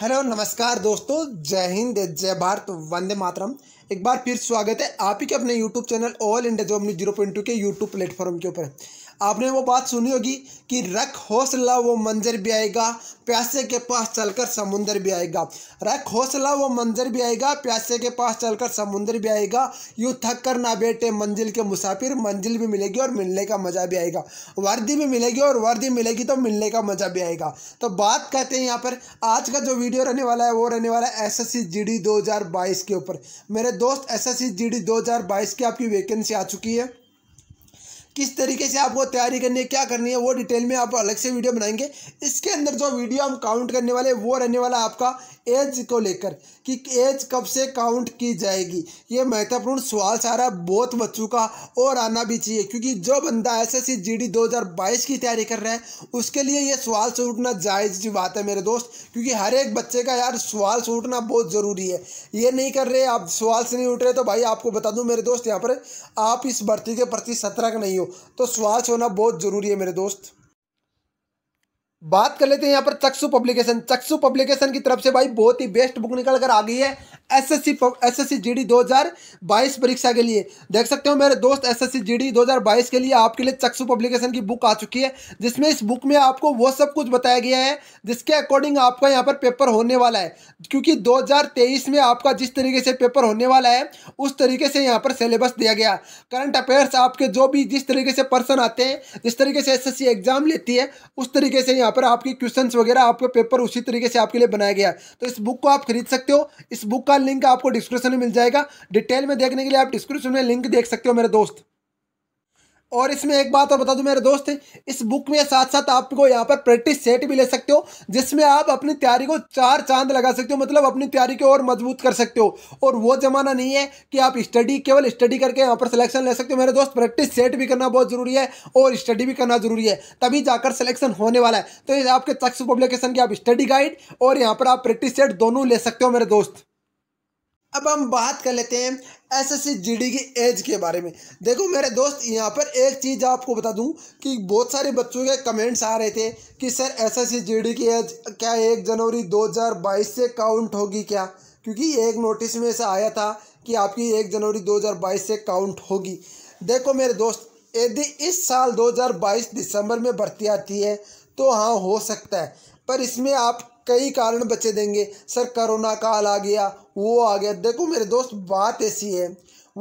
hello नमस्कार दोस्तों जय हिंद जय भारत वंदे मातरम एक बार फिर स्वागत है आप ही के अपने YouTube channel all India job news zero point two के यूट्यूब प्लेटफॉर्म के ऊपर आपने वो बात सुनी होगी कि रख हौसला वो मंजर भी आएगा प्यासे के पास चलकर समुंदर भी आएगा रख हौसला वो मंजर भी आएगा प्यासे के पास चलकर समुंदर भी आएगा यूँ थक कर ना बैठे मंजिल के मुसाफिर मंजिल भी मिलेगी और मिलने का मज़ा भी आएगा वर्दी भी मिलेगी और वर्दी मिलेगी तो मिलने का मज़ा भी आएगा तो बात कहते हैं यहाँ पर आज का जो वीडियो रहने वाला है वो रहने वाला है S S C G D दो हज़ार बाईस के ऊपर मेरे दोस्त S S C G D दो हज़ार बाईस की आपकी वैकेंसी आ चुकी है किस तरीके से आपको तैयारी करनी है क्या करनी है वो डिटेल में आप अलग से वीडियो बनाएंगे इसके अंदर जो वीडियो हम काउंट करने वाले वो रहने वाला आपका एज को लेकर कि एज कब से काउंट की जाएगी ये महत्वपूर्ण सवाल सारा बहुत बच्चों का और आना भी चाहिए क्योंकि जो बंदा S S C G D दो हज़ार बाईस की तैयारी कर रहा है उसके लिए ये सवाल से उठना जायज़ बात है मेरे दोस्त क्योंकि हर एक बच्चे का यार सवाल से उठना बहुत ज़रूरी है ये नहीं कर रहे आप सवाल से नहीं उठ रहे तो भाई आपको बता दूँ मेरे दोस्त यहाँ पर आप इस भर्ती के प्रति सतर्क नहीं हो तो श्वास होना बहुत ज़रूरी है मेरे दोस्त बात कर लेते हैं यहाँ पर चक्षु पब्लिकेशन चक्षु पब्लिकेशन की तरफ से भाई बहुत ही बेस्ट बुक निकल कर आ गई है एसएससी एसएससी जीडी 2022 परीक्षा के लिए देख सकते हो मेरे दोस्त एसएससी जीडी 2022 के लिए आपके लिए चक्सु पब्लिकेशन की बुक आ चुकी है जिसमें इस बुक में आपको वो सब कुछ बताया गया है जिसके अकॉर्डिंग आपका यहाँ पर पेपर होने वाला है क्योंकि 2023 में आपका जिस तरीके से पेपर होने वाला है उस तरीके से यहाँ पर सिलेबस दिया गया करंट अफेयर्स आपके जो भी जिस तरीके से पर्सन आते हैं जिस तरीके से एस एग्जाम लेती है उस तरीके से यहाँ पर आपके क्वेश्चन वगैरह आपका पेपर उसी तरीके से आपके लिए बनाया गया तो इस बुक को आप खरीद सकते हो इस बुक का का लिंक आपको डिस्क्रिप्शन में मिल जाएगा डिटेल में देखने के लिए आप डिस्क्रिप्शन में लिंक देख सकते हो मेरे दोस्त और इसमें एक बात और बता दूं मेरे दोस्त इस बुक में साथ साथ आपको यहाँ पर प्रैक्टिस सेट भी ले सकते हो जिसमें आप अपनी तैयारी को चार चांद लगा सकते हो मतलब अपनी तैयारी को और मजबूत कर सकते हो और वो जमाना नहीं है कि आप स्टडी केवल स्टडी करके यहाँ पर सिलेक्शन ले सकते हो मेरे दोस्त प्रैक्टिस सेट भी करना बहुत जरूरी है और स्टडी भी करना जरूरी है तभी जाकर सिलेक्शन होने वाला है तो आपके तक्स पब्लिकेशन की आप स्टडी गाइड और यहाँ पर आप प्रैक्टिस सेट दोनों ले सकते हो मेरे दोस्त अब हम बात कर लेते हैं एसएससी जीडी की एज के बारे में देखो मेरे दोस्त यहाँ पर एक चीज़ आपको बता दूँ कि बहुत सारे बच्चों के कमेंट्स आ रहे थे कि सर एसएससी जीडी की एज क्या एक जनवरी 2022 से काउंट होगी क्या क्योंकि एक नोटिस में ऐसा आया था कि आपकी एक जनवरी 2022 से काउंट होगी देखो मेरे दोस्त यदि इस साल दो दिसंबर में भर्ती आती है तो हाँ हो सकता है पर इसमें आप कई कारण बच्चे देंगे सर करोना काल आ गया वो आ गया देखो मेरे दोस्त बात ऐसी है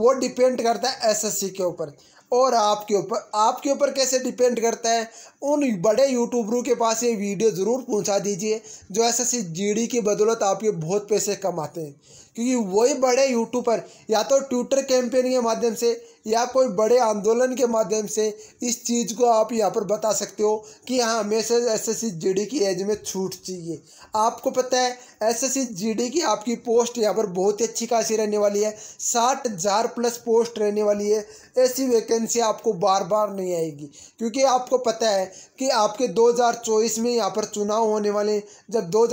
वो डिपेंड करता है एसएससी के ऊपर और आपके ऊपर आपके ऊपर कैसे डिपेंड करता है उन बड़े यूट्यूबरों के पास ये वीडियो ज़रूर पहुंचा दीजिए जो एसएससी जीडी की बदौलत आपके बहुत पैसे कमाते हैं क्योंकि वही बड़े यूट्यूबर या तो ट्विटर कैंपेन के माध्यम से या कोई बड़े आंदोलन के माध्यम से इस चीज़ को आप यहाँ पर बता सकते हो कि हाँ हमेशा एस एस जीडी की एज में छूट चाहिए आपको पता है एस एस जीडी की आपकी पोस्ट यहाँ पर बहुत ही अच्छी खासी रहने वाली है साठ हज़ार प्लस पोस्ट रहने वाली है ऐसी वैकेंसी आपको बार बार नहीं आएगी क्योंकि आपको पता है कि आपके दो में यहाँ पर चुनाव होने वाले जब दो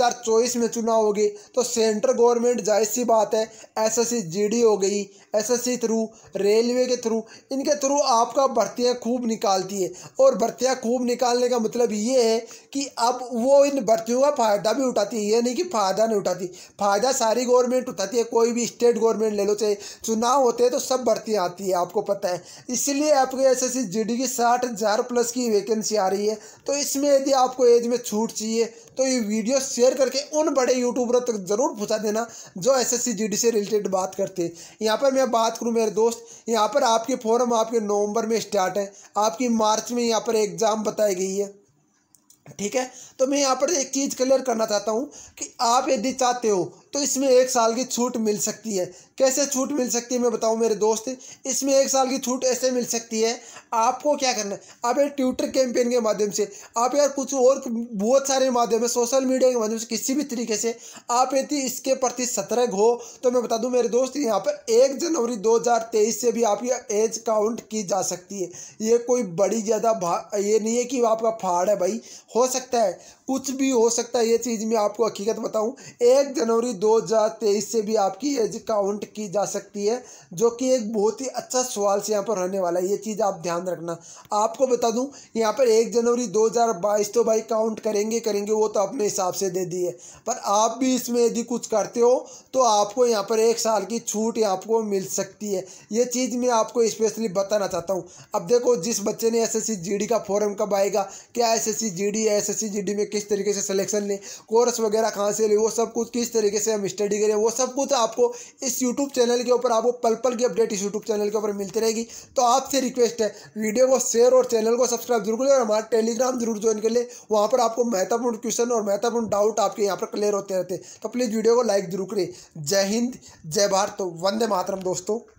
में चुनाव होगी तो सेंट्रल गवर्नमेंट जाहिर सी बात बात है एसएससी जीडी हो गई एसएससी थ्रू रेलवे के थ्रू इनके थ्रू आपका भर्तियाँ खूब निकालती है और भर्तियाँ खूब निकालने का मतलब ये है कि अब वो इन भर्तियों का फ़ायदा भी उठाती है ये नहीं कि फ़ायदा नहीं उठाती फ़ायदा सारी गवर्नमेंट उठाती है कोई भी स्टेट गवर्नमेंट ले लो चाहे चुनाव होते हैं तो सब भर्तियाँ आती है आपको पता है इसलिए आपके एस एस की साठ हज़ार प्लस की वैकेंसी आ रही है तो इसमें यदि आपको एज में छूट चाहिए तो ये वीडियो शेयर करके उन बड़े यूट्यूबरों तक ज़रूर पहुँचा देना जो एस सी जी से रिलेटेड बात करते हैं यहाँ पर मैं बात करूँ मेरे दोस्त यहाँ पर आपके फॉरम आपके नवंबर में स्टार्ट है आपकी मार्च में यहाँ पर एग्ज़ाम बताई गई है ठीक है तो मैं यहाँ पर एक चीज़ क्लियर करना चाहता हूँ कि आप यदि चाहते हो तो इसमें एक साल की छूट मिल सकती है कैसे छूट मिल सकती है मैं बताऊँ मेरे दोस्त इसमें एक साल की छूट ऐसे मिल सकती है आपको क्या करना है आप एक ट्विटर कैंपेन के माध्यम से आप यार कुछ और बहुत सारे माध्यम है सोशल मीडिया के माध्यम से किसी भी तरीके से आप यदि इसके प्रति सतर्क हो तो मैं बता दूँ मेरे दोस्त यहाँ पर एक जनवरी दो से भी आपकी एज काउंट की जा सकती है ये कोई बड़ी ज़्यादा ये नहीं है कि आपका फाड़ है भाई हो सकता है कुछ भी हो सकता है ये चीज़ मैं आपको हकीकत बताऊं एक जनवरी 2023 से भी आपकी एज काउंट की जा सकती है जो कि एक बहुत ही अच्छा सवाल से यहाँ पर रहने वाला है ये चीज़ आप ध्यान रखना आपको बता दूं यहाँ पर एक जनवरी 2022 तो भाई काउंट करेंगे करेंगे वो तो अपने हिसाब से दे दिए पर आप भी इसमें यदि कुछ करते हो तो आपको यहाँ पर एक साल की छूट आपको मिल सकती है ये चीज़ मैं आपको स्पेशली बताना चाहता हूँ अब देखो जिस बच्चे ने एस एस का फॉरम कब आएगा क्या S S C S S में किस तरीके से सिलेक्शन लें कोर्स वगैरह कहाँ से लें वो सब कुछ किस तरीके से हम स्टडी करें वो सब कुछ आपको इस यूट्यूब चैनल के ऊपर आपको पल पल की अपडेट इस यूट्यूब चैनल के ऊपर मिलती रहेगी तो आपसे रिक्वेस्ट है वीडियो को शेयर और चैनल को सब्सक्राइब जरूर करें और हमारे टेलीग्राम जरूर ज्वाइन कर लें वहाँ पर आपको महत्वपूर्ण क्वेश्चन और महत्वपूर्ण डाउट आपके यहाँ पर क्लियर होते रहते तो प्लीज़ वीडियो को लाइक जरूर करें जय हिंद जय भारत वंदे मातरम दोस्तों